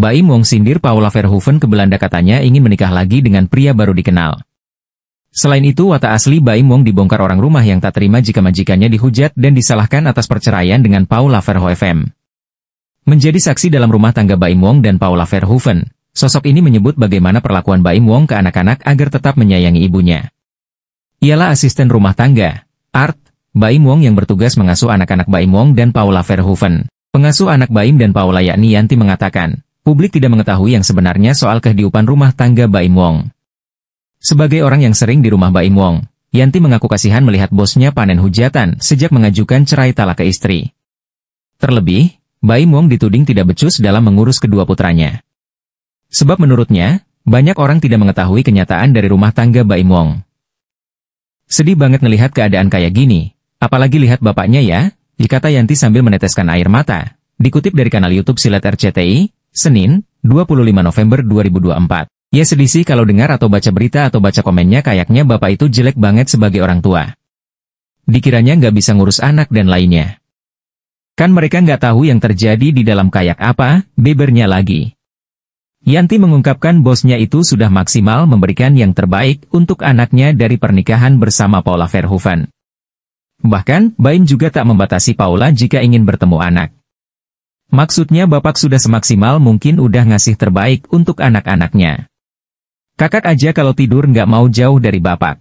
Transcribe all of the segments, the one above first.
Baim Wong sindir Paula Verhoeven ke Belanda katanya ingin menikah lagi dengan pria baru dikenal. Selain itu watak asli Baim Wong dibongkar orang rumah yang tak terima jika majikannya dihujat dan disalahkan atas perceraian dengan Paula Verhoeven. Menjadi saksi dalam rumah tangga Baim Wong dan Paula Verhoeven, sosok ini menyebut bagaimana perlakuan Baim Wong ke anak-anak agar tetap menyayangi ibunya. Ialah asisten rumah tangga, Art, Baim Wong yang bertugas mengasuh anak-anak Baim Wong dan Paula Verhoeven. Pengasuh anak Baim dan Paula yakni Yanti mengatakan, publik tidak mengetahui yang sebenarnya soal kehidupan rumah tangga Baim Wong. Sebagai orang yang sering di rumah Baim Wong, Yanti mengaku kasihan melihat bosnya panen hujatan sejak mengajukan cerai talak ke istri. Terlebih, Baim Wong dituding tidak becus dalam mengurus kedua putranya. Sebab menurutnya, banyak orang tidak mengetahui kenyataan dari rumah tangga Baim Wong. Sedih banget melihat keadaan kayak gini, apalagi lihat bapaknya ya, dikata Yanti sambil meneteskan air mata. Dikutip dari kanal YouTube Silat RCTI, Senin, 25 November 2024. Ya sedih sih kalau dengar atau baca berita atau baca komennya kayaknya bapak itu jelek banget sebagai orang tua. Dikiranya nggak bisa ngurus anak dan lainnya. Kan mereka nggak tahu yang terjadi di dalam kayak apa, bebernya lagi. Yanti mengungkapkan bosnya itu sudah maksimal memberikan yang terbaik untuk anaknya dari pernikahan bersama Paula Verhoeven. Bahkan, Baim juga tak membatasi Paula jika ingin bertemu anak. Maksudnya bapak sudah semaksimal mungkin udah ngasih terbaik untuk anak-anaknya. Kakak aja kalau tidur nggak mau jauh dari bapak.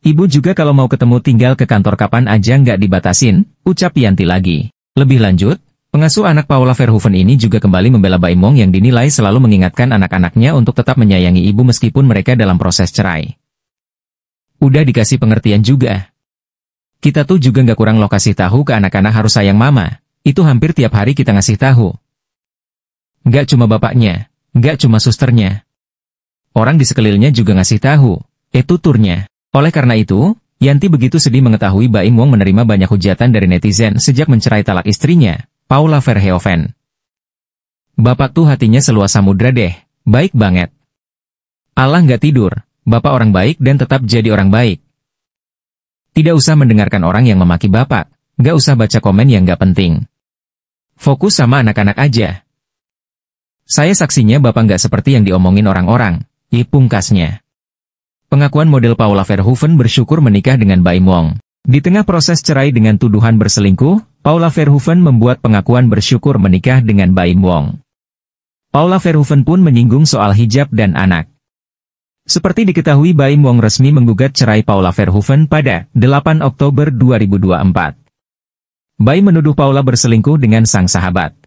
Ibu juga kalau mau ketemu tinggal ke kantor kapan aja nggak dibatasin, ucap Yanti lagi. Lebih lanjut, pengasuh anak Paula Verhoeven ini juga kembali membela Baimong yang dinilai selalu mengingatkan anak-anaknya untuk tetap menyayangi ibu meskipun mereka dalam proses cerai. Udah dikasih pengertian juga. Kita tuh juga nggak kurang lokasi tahu ke anak-anak harus sayang mama, itu hampir tiap hari kita ngasih tahu. Gak cuma bapaknya, gak cuma susternya. Orang di sekelilingnya juga ngasih tahu. Itu turnya. Oleh karena itu, Yanti begitu sedih mengetahui Baim Wong menerima banyak hujatan dari netizen sejak mencerai talak istrinya, Paula Verhoeven. Bapak tuh hatinya seluas samudra deh, baik banget. Allah gak tidur, Bapak orang baik dan tetap jadi orang baik. Tidak usah mendengarkan orang yang memaki Bapak, gak usah baca komen yang gak penting. Fokus sama anak-anak aja. Saya saksinya Bapak nggak seperti yang diomongin orang-orang, Ipung kasnya. Pengakuan model Paula Verhoeven bersyukur menikah dengan Baim Wong. Di tengah proses cerai dengan tuduhan berselingkuh, Paula Verhoeven membuat pengakuan bersyukur menikah dengan Baim Wong. Paula Verhoeven pun menyinggung soal hijab dan anak. Seperti diketahui Baim Wong resmi menggugat cerai Paula Verhoeven pada 8 Oktober 2024. Bai menuduh Paula berselingkuh dengan sang sahabat.